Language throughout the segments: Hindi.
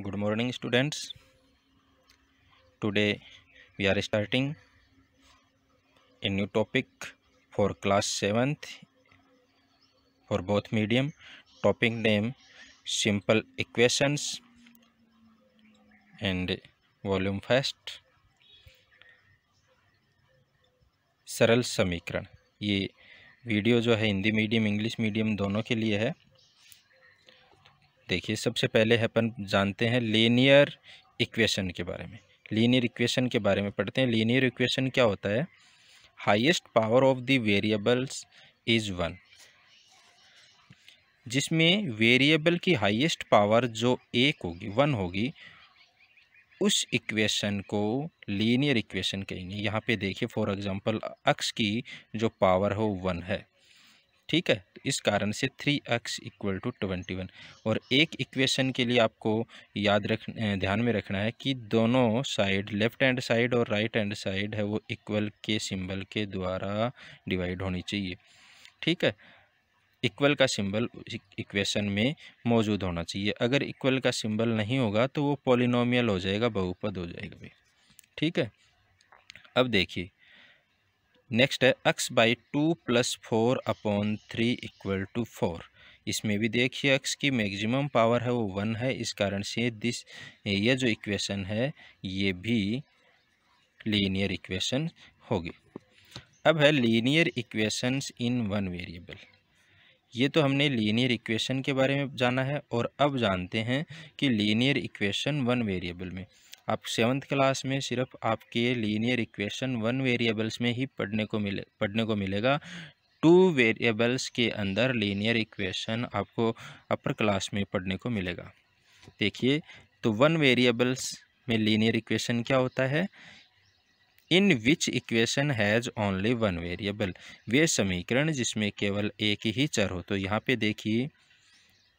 good morning students today we are starting a new topic for class 7th for both medium topic name simple equations and volume first सरल समीकरण ये वीडियो जो है हिंदी मीडियम इंग्लिश मीडियम दोनों के लिए है देखिए सबसे पहले अपन जानते हैं लीनियर इक्वेशन के बारे में लीनियर इक्वेशन के बारे में पढ़ते हैं लीनियर इक्वेशन क्या होता है highest power of the variables is one जिसमें वेरिएबल की हाईएस्ट पावर जो एक होगी वन होगी उस इक्वेशन को लीनियर इक्वेशन कहेंगे यहाँ पे देखिए फॉर एग्जांपल अक्स की जो पावर हो वन है ठीक है तो इस कारण से three x equal to twenty one और एक इक्वेशन के लिए आपको याद रख ध्यान में रखना है कि दोनों साइड लेफ्ट हैंड साइड और राइट हैंड साइड है वो इक्वल के सिंबल के द्वारा डिवाइड होनी चाहिए ठीक है इक्वल का सिंबल इक्वेशन में मौजूद होना चाहिए अगर इक्वल का सिंबल नहीं होगा तो वो पॉलिनोमियल हो जाएगा बहुपद हो जाएगा भाई ठीक है अब देखिए नेक्स्ट है x by two plus four upon three equal to four इसमें भी देखिए एक्स की मैक्सिमम पावर है वो वन है इस कारण से दिस ये जो इक्वेशन है ये भी लीनियर इक्वेशन होगी अब है linear equations in one variable ये तो हमने लीनियर इक्वेशन के बारे में जाना है और अब जानते हैं कि लीनियर इक्वेशन वन वेरिएबल में आप सेवन्थ क्लास में सिर्फ आपके लीनियर इक्वेशन वन वेरिएबल्स में ही पढ़ने को मिले पढ़ने को मिलेगा टू वेरिएबल्स के अंदर लीनियर इक्वेशन आपको अपर क्लास में पढ़ने को मिलेगा देखिए तो वन वेरिएबल्स में लीनियर इक्वेशन क्या होता है in which equation has only one variable वे समीकरण जिसमें केवल एक ही चर हो तो यहाँ पे देखिए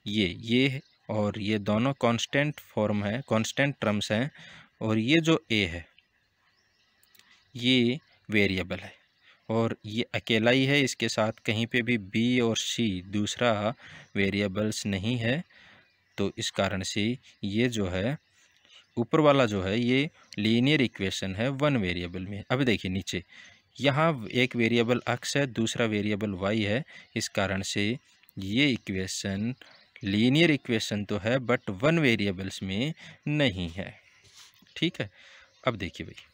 ये ये और ये दोनों कांस्टेंट फॉर्म है कांस्टेंट टर्म्स हैं और ये जो ए है ये वेरिएबल है और ये अकेला ही है इसके साथ कहीं पे भी बी और सी दूसरा वेरिएबल्स नहीं है तो इस कारण से ये जो है ऊपर वाला जो है ये लीनियर इक्वेशन है वन वेरिएबल में अब देखिए नीचे यहाँ एक वेरिएबल एक्स है दूसरा वेरिएबल वाई है इस कारण से ये इक्वेशन लीनियर इक्वेशन तो है बट वन वेरिएबल्स में नहीं है ठीक है अब देखिए भाई